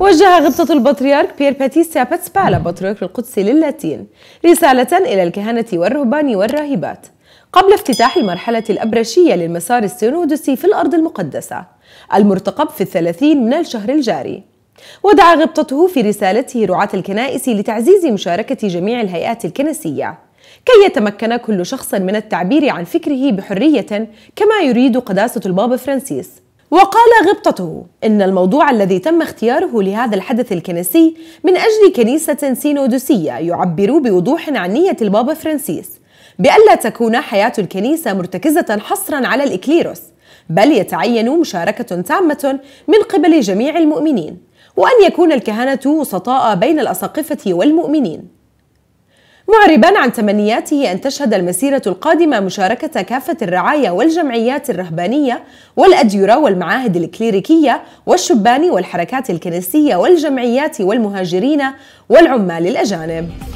وجه غبطة البطريرك بيير باتيستا على بطريرك القدس للاتين رسالة إلى الكهنة والرهبان والراهبات قبل افتتاح المرحلة الأبرشية للمسار السينودسي في الأرض المقدسة المرتقب في الثلاثين من الشهر الجاري ودعا غبطته في رسالته رعاة الكنائس لتعزيز مشاركة جميع الهيئات الكنسية كي يتمكن كل شخص من التعبير عن فكره بحرية كما يريد قداسة البابا فرانسيس وقال غبطته إن الموضوع الذي تم اختياره لهذا الحدث الكنسي من أجل كنيسة سينودوسية يعبر بوضوح عن نية البابا فرانسيس بألا تكون حياة الكنيسة مرتكزة حصرا على الإكليروس بل يتعين مشاركة تامة من قبل جميع المؤمنين وأن يكون الكهنة وسطاء بين الأساقفة والمؤمنين معربا عن تمنياته أن تشهد المسيرة القادمة مشاركة كافة الرعاية والجمعيات الرهبانية والأديرة والمعاهد الكليريكية والشبان والحركات الكنسية والجمعيات والمهاجرين والعمال الأجانب